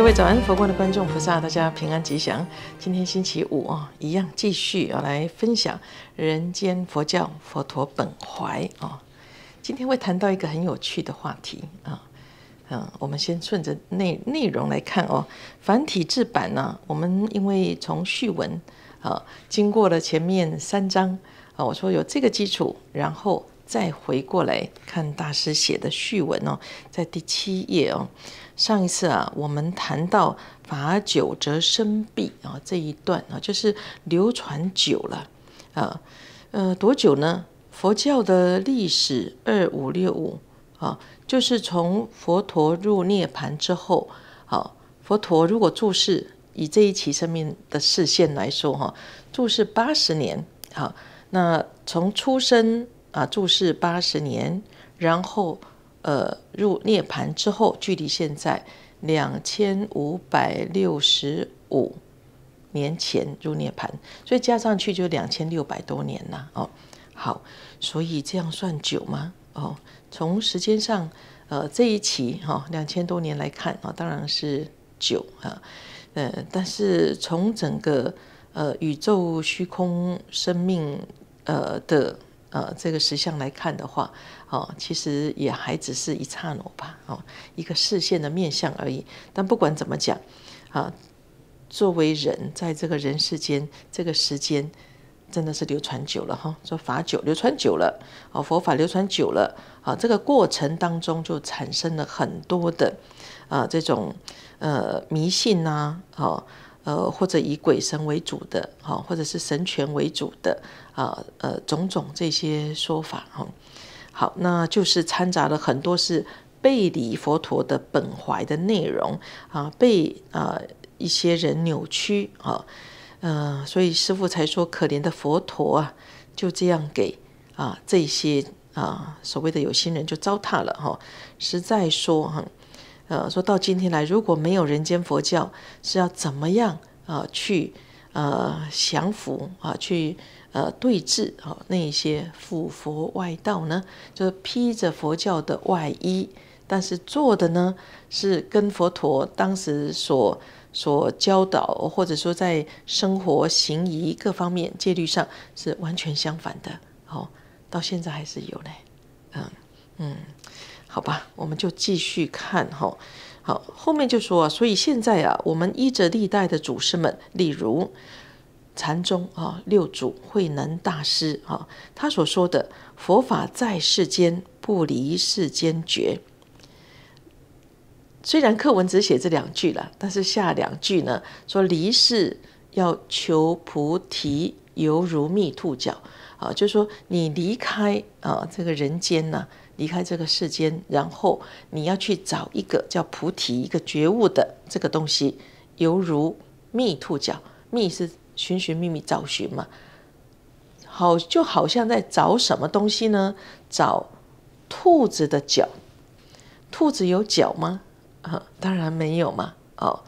各位早安，佛光的观众菩萨，大家平安吉祥。今天星期五啊，一样继续要来分享人间佛教佛陀本怀啊。今天会谈到一个很有趣的话题啊，嗯，我们先顺着内内容来看哦。繁体字版呢，我们因为从序文啊，经过了前面三章啊，我说有这个基础，然后。再回过来看大师写的序文哦，在第七页哦。上一次啊，我们谈到“法久则生弊”啊这一段啊，就是流传久了啊，呃，多久呢？佛教的历史二五六五啊，就是从佛陀入涅盘之后，好，佛陀如果注释以这一期生命的视线来说哈，注释八十年，好，那从出生。啊，注释八十年，然后呃入涅盘之后，距离现在两千五百六十五年前入涅盘，所以加上去就两千六百多年了哦。好，所以这样算久吗？哦，从时间上，呃这一期哈两千多年来看啊，当然是久啊。呃，但是从整个呃宇宙虚空生命呃的。呃，这个实相来看的话，哦，其实也还只是一刹那吧，哦，一个视线的面相而已。但不管怎么讲，啊，作为人，在这个人世间，这个时间真的是流传久了哈，说法久，流传久了，哦，佛法流传久了，啊，这个过程当中就产生了很多的啊，这种呃迷信呐、啊，哦。呃，或者以鬼神为主的，哈，或者是神权为主的，啊，呃，种种这些说法，哈，好，那就是掺杂了很多是背离佛陀的本怀的内容啊，被呃一些人扭曲，啊，嗯，所以师傅才说可怜的佛陀啊，就这样给啊这些啊所谓的有心人就糟蹋了，哈，实在说，哈。呃，说到今天来，如果没有人间佛教，是要怎么样啊？去呃降服啊，去呃对峙啊，那些附佛外道呢？就是披着佛教的外衣，但是做的呢是跟佛陀当时所所教导，或者说在生活行仪各方面戒律上是完全相反的。好，到现在还是有嘞，嗯嗯。好吧，我们就继续看哈。好，后面就说，所以现在啊，我们依着历代的祖师们，例如禅宗啊，六祖慧能大师啊，他所说的佛法在世间不离世间觉。虽然课文只写这两句了，但是下两句呢，说离世要求菩提。犹如蜜兔脚啊，就是说你离开啊这个人间呢，离开这个世间，然后你要去找一个叫菩提、一个觉悟的这个东西，犹如蜜兔脚。蜜是寻寻觅觅找寻嘛，好就好像在找什么东西呢？找兔子的脚，兔子有脚吗？啊，当然没有嘛，哦。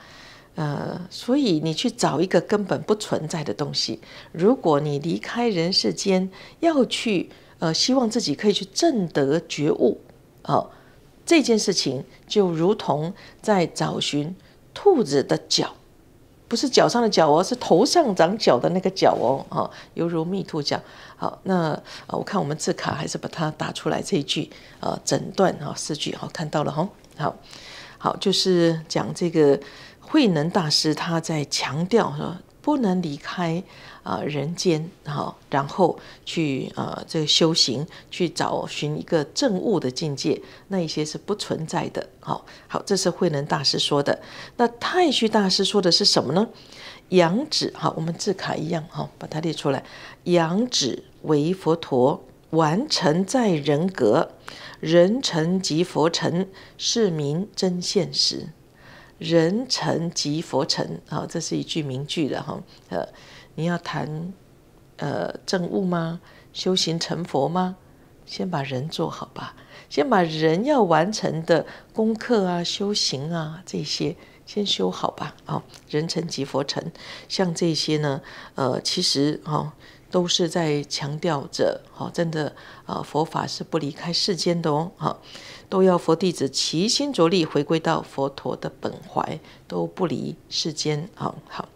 呃，所以你去找一个根本不存在的东西。如果你离开人世间，要去呃，希望自己可以去正得觉悟，哦，这件事情就如同在找寻兔子的脚，不是脚上的脚哦，是头上长角的那个角哦，啊，犹如蜜兔角。好，那啊，我看我们字卡还是把它打出来这一句，呃，整段啊，四句，好，看到了哈，好，好，就是讲这个。慧能大师他在强调说，不能离开啊人间，好，然后去呃这个修行，去找寻一个正悟的境界，那一些是不存在的，好好，这是慧能大师说的。那太虚大师说的是什么呢？扬子哈，我们字卡一样哈，把它列出来。扬子为佛陀完成在人格，人成即佛成，是名真现实。人成即佛成，哦，这是一句名句了哈。呃，你要谈呃正悟吗？修行成佛吗？先把人做好吧，先把人要完成的功课啊、修行啊这些。先修好吧，啊，人成即佛成，像这些呢，呃，其实哦，都是在强调着，啊，真的啊，佛法是不离开世间的哦，好，都要佛弟子齐心着力，回归到佛陀的本怀，都不离世间啊，好，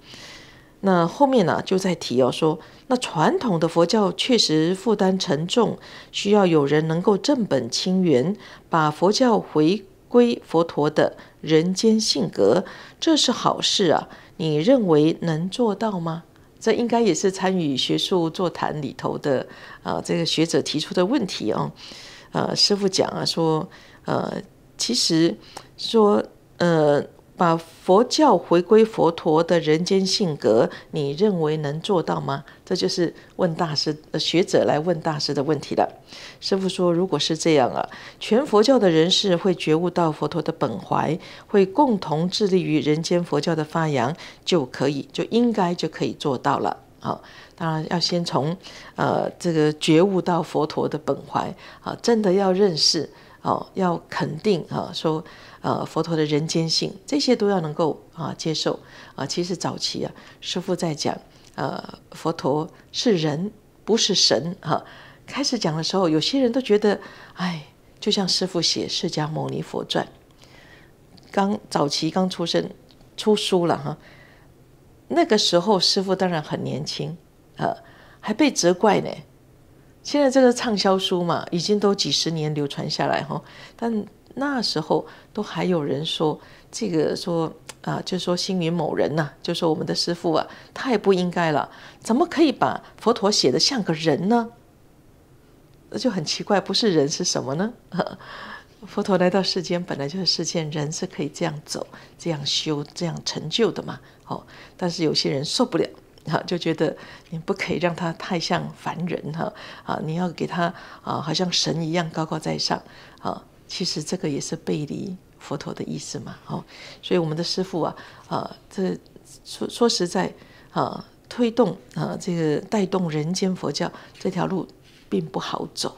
那后面呢，就在提哦，说那传统的佛教确实负担沉重，需要有人能够正本清源，把佛教回。归佛陀的人间性格，这是好事啊！你认为能做到吗？这应该也是参与学术座谈里头的啊，这个学者提出的问题啊，呃，师傅讲啊，说，呃，其实说，呃。把佛教回归佛陀的人间性格，你认为能做到吗？这就是问大师学者来问大师的问题了。师傅说，如果是这样啊，全佛教的人士会觉悟到佛陀的本怀，会共同致力于人间佛教的发扬，就可以就应该就可以做到了。啊，当然要先从呃这个觉悟到佛陀的本怀啊，真的要认识。哦，要肯定啊，说，呃，佛陀的人间性，这些都要能够啊接受啊。其实早期啊，师傅在讲，呃，佛陀是人，不是神哈。开始讲的时候，有些人都觉得，哎，就像师傅写《释迦牟尼佛传》，刚早期刚出生出书了哈。那个时候，师傅当然很年轻，呃，还被责怪呢。现在这个畅销书嘛，已经都几十年流传下来哈。但那时候都还有人说这个说啊，就说星云某人呐，就说我们的师傅啊，太不应该了，怎么可以把佛陀写的像个人呢？那就很奇怪，不是人是什么呢？佛陀来到世间本来就是世间人，是可以这样走、这样修、这样成就的嘛。好，但是有些人受不了。哈，就觉得你不可以让他太像凡人哈，啊，你要给他啊，好像神一样高高在上啊。其实这个也是背离佛陀的意思嘛。哈，所以我们的师父啊，啊，这说说实在啊，推动啊，这个带动人间佛教这条路并不好走。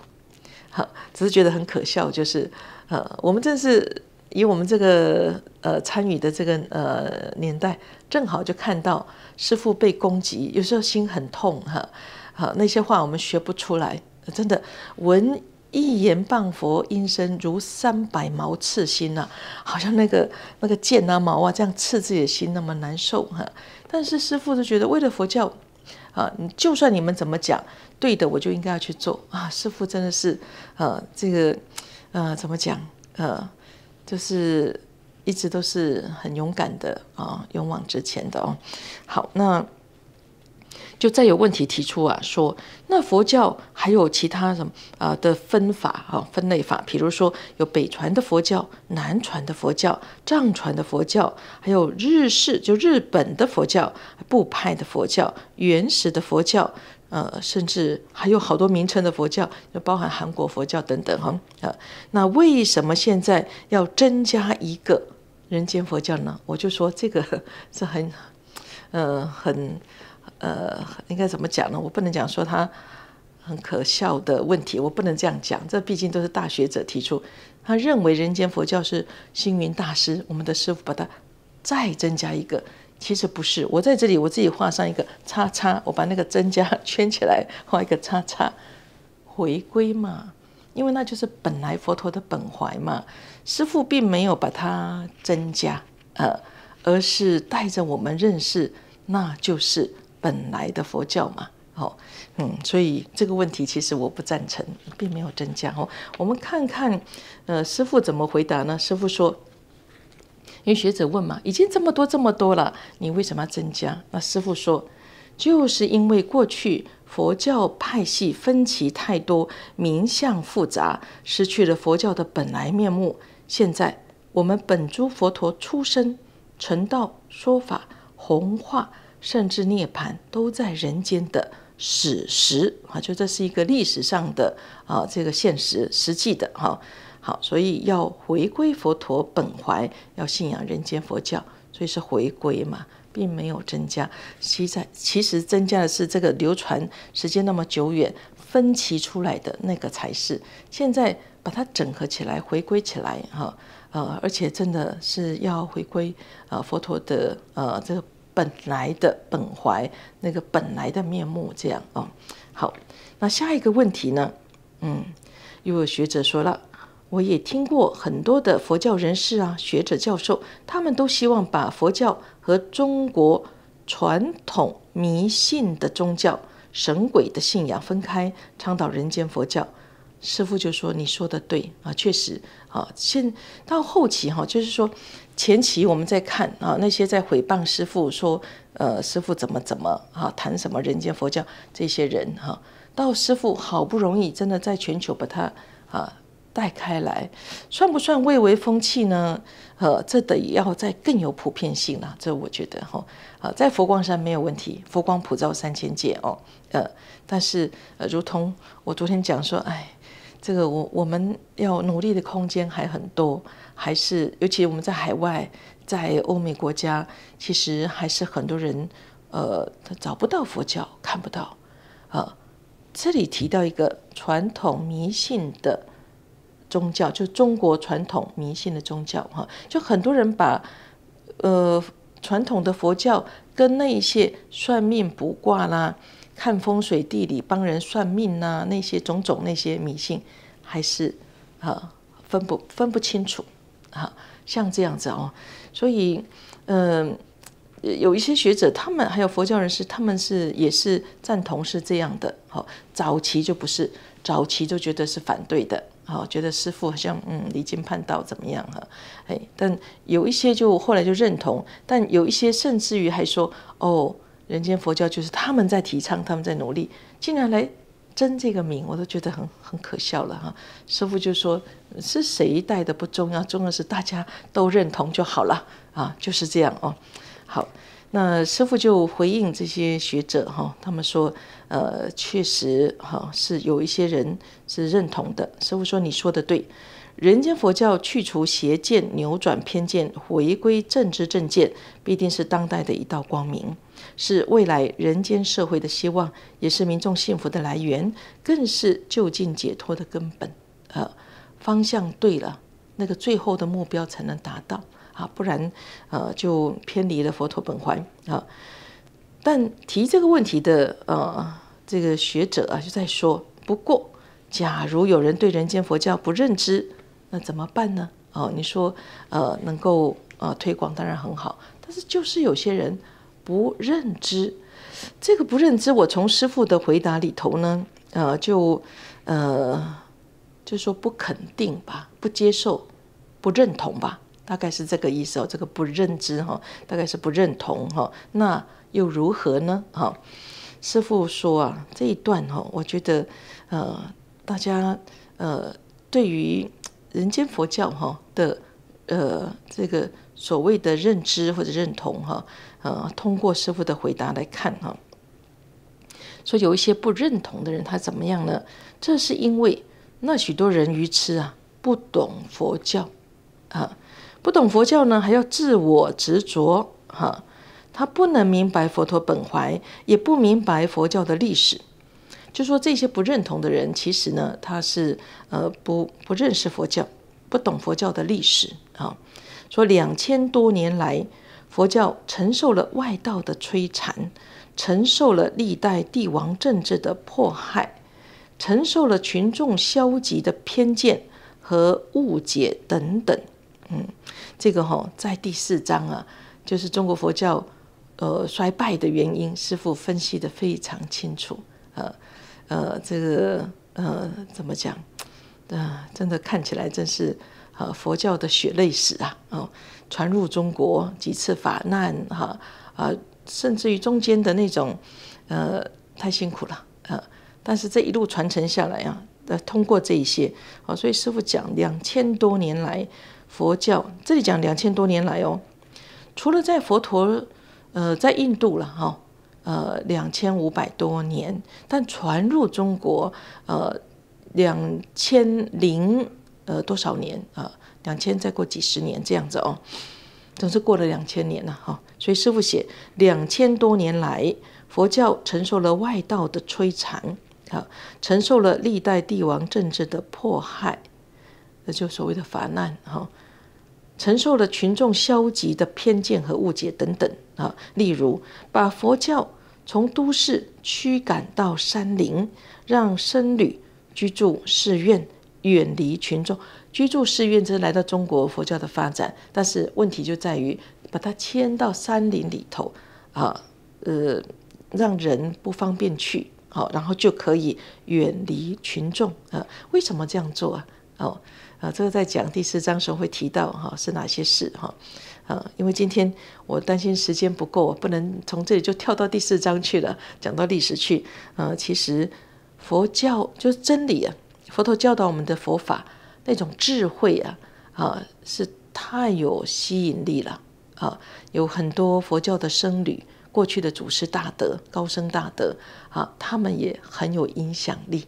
哈，只是觉得很可笑，就是呃，我们真是。以我们这个呃参与的这个呃年代，正好就看到师傅被攻击，有时候心很痛哈。好，那些话我们学不出来，真的闻一言谤佛，音声如三百毛刺心呐，好像那个那个剑啊矛啊这样刺自己的心那么难受哈。但是师傅就觉得为了佛教啊，就算你们怎么讲对的，我就应该要去做啊。师傅真的是呃这个呃怎么讲呃。就是一直都是很勇敢的啊，勇往直前的哦。好，那就再有问题提出啊，说那佛教还有其他什么啊的分法啊，分类法，比如说有北传的佛教、南传的佛教、藏传的佛教，还有日式就日本的佛教、部派的佛教、原始的佛教。呃，甚至还有好多名称的佛教，就包含韩国佛教等等哈呃，那为什么现在要增加一个人间佛教呢？我就说这个是很，呃，很，呃，应该怎么讲呢？我不能讲说他很可笑的问题，我不能这样讲。这毕竟都是大学者提出，他认为人间佛教是星云大师我们的师傅把他再增加一个。其实不是，我在这里我自己画上一个叉叉，我把那个增加圈起来，画一个叉叉，回归嘛，因为那就是本来佛陀的本怀嘛。师父并没有把它增加，呃，而是带着我们认识，那就是本来的佛教嘛。好，嗯，所以这个问题其实我不赞成，并没有增加。哦。我们看看，呃，师父怎么回答呢？师父说。有学者问嘛，已经这么多这么多了，你为什么要增加？那师父说，就是因为过去佛教派系分歧太多，名相复杂，失去了佛教的本来面目。现在我们本诸佛陀出生、成道、说法、弘化，甚至涅槃，都在人间的史实啊，就这是一个历史上的啊，这个现实实际的哈。好，所以要回归佛陀本怀，要信仰人间佛教，所以是回归嘛，并没有增加。其在其实增加的是这个流传时间那么久远，分歧出来的那个才是。现在把它整合起来，回归起来，哈呃，而且真的是要回归啊佛陀的呃这个本来的本怀，那个本来的面目这样哦。好，那下一个问题呢？嗯，又有学者说了。我也听过很多的佛教人士啊，学者教授，他们都希望把佛教和中国传统迷信的宗教、神鬼的信仰分开，倡导人间佛教。师傅就说：“你说的对啊，确实啊。”现到后期哈，就是说前期我们在看啊，那些在诽谤师傅说呃，师傅怎么怎么啊，谈什么人间佛教这些人哈，到师傅好不容易真的在全球把它啊。带开来，算不算蔚为风气呢？呃，这得要再更有普遍性了。这我觉得，哦，啊，在佛光山没有问题，佛光普照三千界哦，呃，但是呃，如同我昨天讲说，哎，这个我我们要努力的空间还很多，还是尤其我们在海外，在欧美国家，其实还是很多人，呃，他找不到佛教，看不到，啊，这里提到一个传统迷信的。宗教就中国传统迷信的宗教哈，就很多人把呃传统的佛教跟那一些算命卜卦啦、看风水地理、帮人算命呐那些种种那些迷信，还是啊分不分不清楚啊，像这样子哦，所以嗯有一些学者他们还有佛教人士，他们是也是赞同是这样的，好早期就不是，早期就觉得是反对的。好，觉得师父好像嗯离经叛道怎么样哈？哎，但有一些就后来就认同，但有一些甚至于还说哦，人间佛教就是他们在提倡，他们在努力，竟然来争这个名，我都觉得很很可笑了哈。师父就说是谁带的不重要，重要是大家都认同就好了啊，就是这样哦。好。那师傅就回应这些学者哈，他们说，呃，确实哈是有一些人是认同的。师傅说，你说的对，人间佛教去除邪见、扭转偏见、回归正知正见，必定是当代的一道光明，是未来人间社会的希望，也是民众幸福的来源，更是就近解脱的根本。呃，方向对了，那个最后的目标才能达到。啊，不然，呃，就偏离了佛陀本怀啊。但提这个问题的，呃，这个学者啊，就在说：，不过，假如有人对人间佛教不认知，那怎么办呢？哦，你说，呃，能够，呃，推广当然很好，但是就是有些人不认知，这个不认知，我从师父的回答里头呢，呃，就，呃，就说不肯定吧，不接受，不认同吧。大概是这个意思哦，这个不认知哈，大概是不认同哈，那又如何呢？哈，师父说啊，这一段哈，我觉得，呃，大家呃，对于人间佛教哈的呃这个所谓的认知或者认同哈，呃，通过师父的回答来看哈，说有一些不认同的人，他怎么样呢？这是因为那许多人愚痴啊，不懂佛教啊。不懂佛教呢，还要自我执着哈？他不能明白佛陀本怀，也不明白佛教的历史。就说这些不认同的人，其实呢，他是呃不不认识佛教，不懂佛教的历史啊。说两千多年来，佛教承受了外道的摧残，承受了历代帝王政治的迫害，承受了群众消极的偏见和误解等等。嗯，这个哈，在第四章啊，就是中国佛教呃衰败的原因，师傅分析的非常清楚。呃，呃，这个呃，怎么讲？呃，真的看起来真是呃佛教的血泪史啊！哦，传入中国几次法难哈啊，甚至于中间的那种呃太辛苦了啊。但是这一路传承下来啊，呃，通过这些啊，所以师傅讲两千多年来。佛教这里讲两千多年来哦，除了在佛陀，呃，在印度了哈，呃，两千五百多年，但传入中国，呃，两千零呃多少年啊？两千再过几十年这样子哦，总是过了两千年了哈。所以师傅写两千多年来，佛教承受了外道的摧残，啊，承受了历代帝王政治的迫害。这就所谓的法难哈，承受了群众消极的偏见和误解等等啊。例如，把佛教从都市驱赶到山林，让僧侣居住寺院，远离群众。居住寺院，这来到中国佛教的发展，但是问题就在于把它迁到山林里头啊，呃，让人不方便去，好，然后就可以远离群众啊。为什么这样做啊？哦。啊，这个在讲第四章时候会提到哈，是哪些事哈？啊，因为今天我担心时间不够，不能从这里就跳到第四章去了，讲到历史去。啊，其实佛教就是真理啊，佛陀教导我们的佛法那种智慧啊，啊，是太有吸引力了啊！有很多佛教的僧侣，过去的祖师大德、高僧大德啊，他们也很有影响力，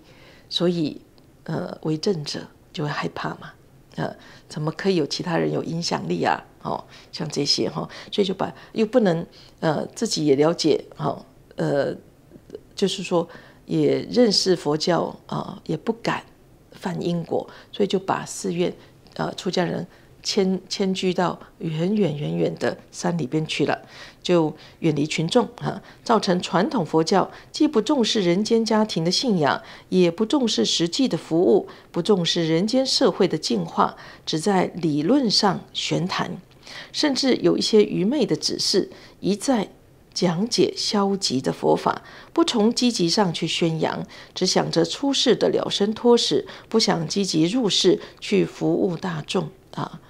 所以呃，为政者。就会害怕嘛，呃，怎么可以有其他人有影响力啊？哦，像这些哈，所以就把又不能呃自己也了解哈，呃，就是说也认识佛教啊，也不敢犯因果，所以就把寺院啊出家人迁迁居到远远远远的山里边去了。就远离群众啊，造成传统佛教既不重视人间家庭的信仰，也不重视实际的服务，不重视人间社会的进化，只在理论上玄谈，甚至有一些愚昧的指示一再讲解消极的佛法，不从积极上去宣扬，只想着出世的了生脱死，不想积极入世去服务大众啊。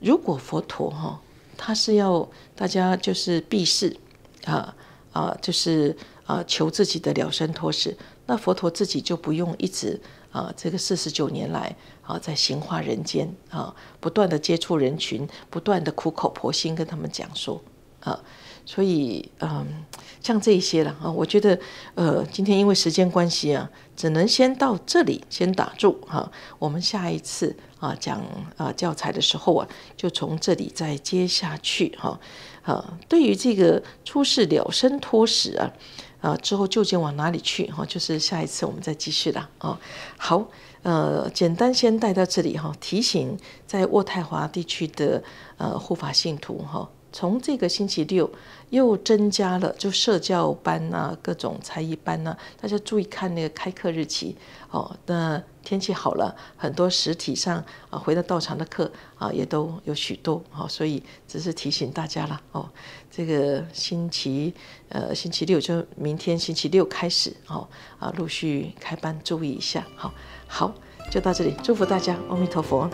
如果佛陀哈。他是要大家就是避世，啊啊，就是啊求自己的了生脱世。那佛陀自己就不用一直啊，这个四十九年来啊，在行化人间啊，不断的接触人群，不断的苦口婆心跟他们讲说啊。所以嗯，像这一些了啊，我觉得呃，今天因为时间关系啊，只能先到这里，先打住哈。我们下一次。啊，讲啊教材的时候啊，就从这里再接下去哈。啊，对于这个出世了生托死啊，啊之后究竟往哪里去哈？就是下一次我们再继续啦。啊。好。呃，简单先带到这里哈。提醒在渥太华地区的呃护法信徒哈，从这个星期六又增加了，就社教班呐，各种才艺班呐，大家注意看那个开课日期哦。那天气好了，很多实体上啊回到道场的课啊也都有许多哦，所以只是提醒大家了哦。这个星期呃星期六就明天星期六开始哦啊，陆续开班，注意一下好。好，就到这里。祝福大家，阿弥陀佛。